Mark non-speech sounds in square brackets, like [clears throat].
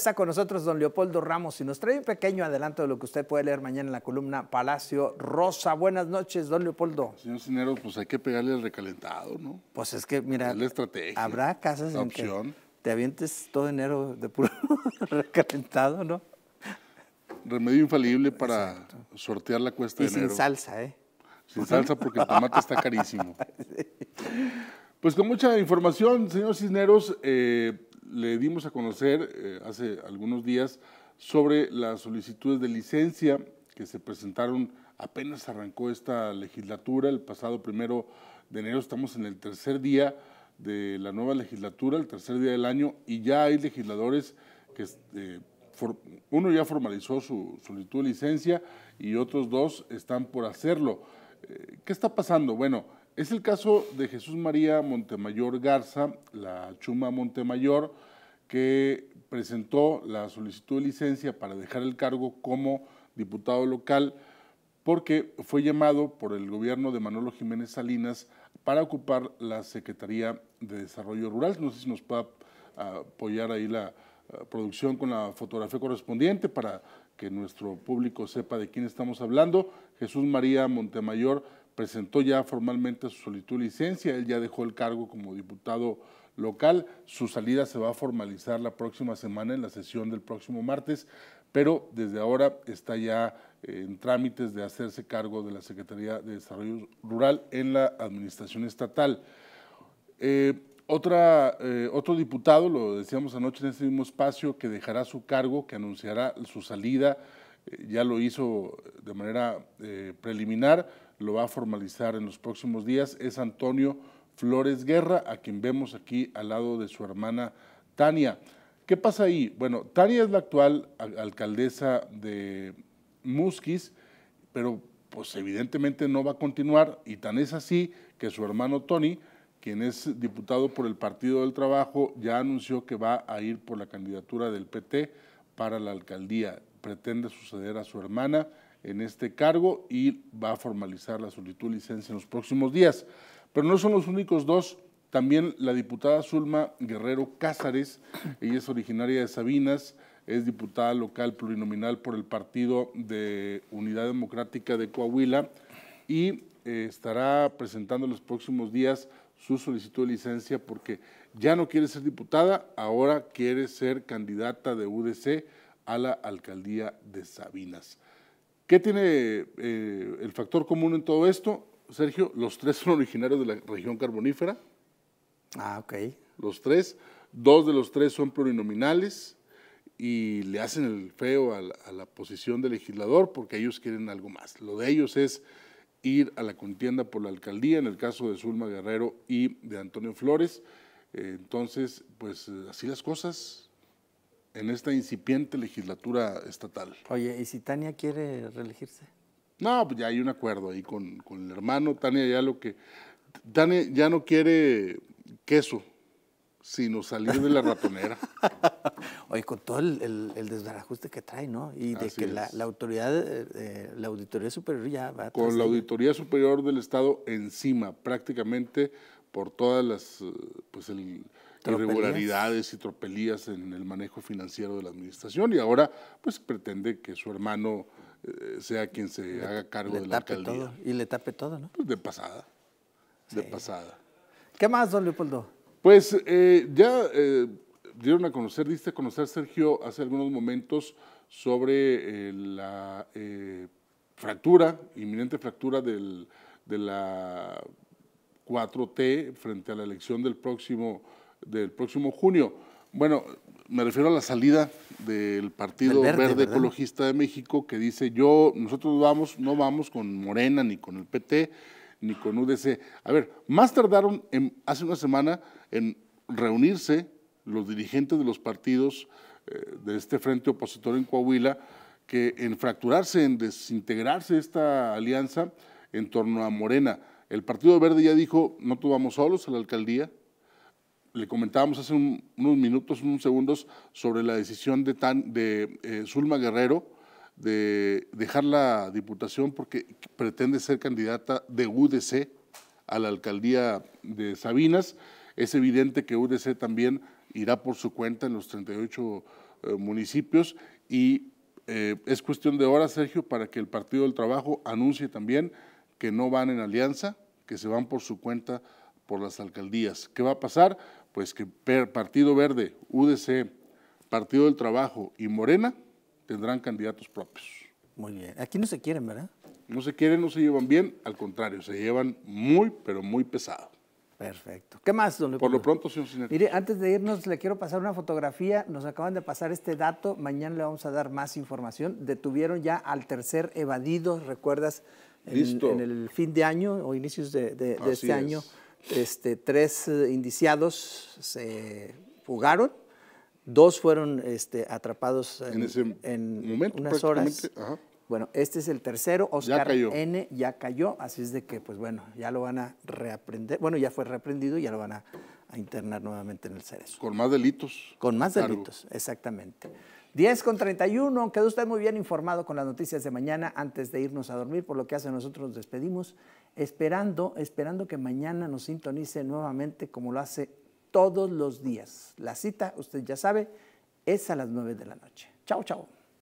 Está con nosotros don Leopoldo Ramos y nos trae un pequeño adelanto de lo que usted puede leer mañana en la columna Palacio Rosa. Buenas noches, don Leopoldo. Señor Cisneros, pues hay que pegarle el recalentado, ¿no? Pues es que, mira, la estrategia, habrá casas en opción. que te avientes todo enero de puro [laughs] recalentado, ¿no? Remedio infalible para sortear la cuesta de enero. sin salsa, ¿eh? Sin salsa porque el tomate está carísimo. [laughs] Pues con mucha información, señor Cisneros, eh, le dimos a conocer eh, hace algunos días sobre las solicitudes de licencia que se presentaron apenas arrancó esta legislatura, el pasado primero de enero estamos en el tercer día de la nueva legislatura, el tercer día del año, y ya hay legisladores que este, uno ya formalizó su solicitud de licencia y otros dos están por hacerlo. Eh, ¿Qué está pasando? Bueno, es el caso de Jesús María Montemayor Garza, la Chuma Montemayor, que presentó la solicitud de licencia para dejar el cargo como diputado local porque fue llamado por el gobierno de Manolo Jiménez Salinas para ocupar la Secretaría de Desarrollo Rural. No sé si nos puede ah, apoyar ahí la ah, producción con la fotografía correspondiente para que nuestro público sepa de quién estamos hablando. Jesús María Montemayor presentó ya formalmente su solicitud de licencia, él ya dejó el cargo como diputado local, su salida se va a formalizar la próxima semana en la sesión del próximo martes, pero desde ahora está ya eh, en trámites de hacerse cargo de la Secretaría de Desarrollo Rural en la Administración Estatal. Eh, eh, otro diputado, lo decíamos anoche en este mismo espacio, que dejará su cargo, que anunciará su salida, ya lo hizo de manera preliminar, lo va a formalizar en los próximos días, es Antonio Flores Guerra, a quien vemos aquí al lado de su hermana Tania. ¿Qué pasa ahí? Bueno, Tania es la actual alcaldesa de Musquis, pero pues evidentemente no va a continuar y tan es así que su hermano Tony, quien es diputado por el Partido del Trabajo, ya anunció que va a ir por la candidatura del PT para la alcaldía. Pretende suceder a su hermana en este cargo y va a formalizar la solicitud de licencia en los próximos días. Pero no son los únicos dos. También la diputada Zulma Guerrero Cázares, [clears throat] ella es originaria de Sabinas, es diputada local plurinominal por el Partido de Unidad Democrática de Coahuila y eh, estará presentando en los próximos días su solicitud de licencia porque ya no quiere ser diputada, ahora quiere ser candidata de UDC a la alcaldía de Sabinas. ¿Qué tiene eh, el factor común en todo esto? Sergio, los tres son originarios de la región carbonífera. Ah, ok. Los tres. Dos de los tres son plurinominales y le hacen el feo a la, posición del legislador porque ellos quieren algo más. Lo de ellos es ir a la contienda por la alcaldía, en el caso de Zulma Guerrero y de Antonio Flores. Eh, entonces, pues así las cosas, en esta incipiente legislatura estatal. Oye, ¿y si Tania quiere reelegirse? No, pues ya hay un acuerdo ahí con, el hermano. Tania ya lo que. Tania ya no quiere queso, sino salir de la [laughs] ratonera. Oye, con todo el, el, desbarajuste que trae, ¿no? Y de que la, autoridad, eh, eh, la Auditoría Superior ya va a Con la Auditoría Superior del Estado encima, prácticamente por todas las. Eh, pues el irregularidades y tropelías en el manejo financiero de la administración y ahora pues pretende que su hermano eh, sea quien se haga cargo de la alcaldía. Y le tape todo, ¿no? Pues de pasada, de pasada. ¿Qué más, don Leopoldo? Pues eh, ya eh, dieron a conocer, diste a conocer, Sergio, hace algunos momentos sobre la fractura, inminente fractura de la 4T frente a la elección del próximo del próximo junio. Bueno, me refiero a la salida del Partido Verde, Ecologista de México que dice yo, nosotros vamos, no vamos con Morena ni con el PT ni con UDC. A ver, más tardaron hace una semana en reunirse los dirigentes de los partidos eh, de este frente opositor en Coahuila que en fracturarse, en desintegrarse esta alianza en torno a Morena. El Partido Verde ya dijo, no tú vamos solos a la alcaldía, le comentábamos hace unos minutos, unos segundos, sobre la decisión de, tan, de eh, Zulma Guerrero de dejar la diputación porque pretende ser candidata de UDC a la alcaldía de Sabinas. Es evidente que UDC también irá por su cuenta en los 38 eh, municipios y eh, es cuestión de horas, Sergio, para que el Partido del Trabajo anuncie también que no van en alianza, que se van por su cuenta por las alcaldías. ¿Qué va a pasar? pues que Partido Verde, UDC, Partido del Trabajo y Morena tendrán candidatos propios. Muy bien. Aquí no se quieren, ¿verdad? No se quieren, no se llevan bien, al contrario, se llevan muy, pero muy pesado. Perfecto. ¿Qué más, don Por lo pronto, señor Mire, antes de irnos, le quiero pasar una fotografía. Nos acaban de pasar este dato. Mañana le vamos a dar más información. Detuvieron ya al tercer evadido, ¿recuerdas? En, Listo. en el fin de año o inicios de, este año este, tres eh, indiciados se fugaron, dos fueron este, atrapados en, unas horas. Bueno, este es el tercero, Oscar N ya cayó, así es de que, pues bueno, ya lo van a reaprender, bueno, ya fue reaprendido y ya lo van a a internar nuevamente en el cerezo. Con más delitos. Con más delitos, exactamente. 10 con 31, quedó usted muy bien informado con las noticias de mañana antes de irnos a dormir, por lo que hace nosotros nos despedimos, esperando, esperando que mañana nos sintonice nuevamente como lo hace todos los días. La cita, usted ya sabe, es a las 9 de la noche. Chao, chao.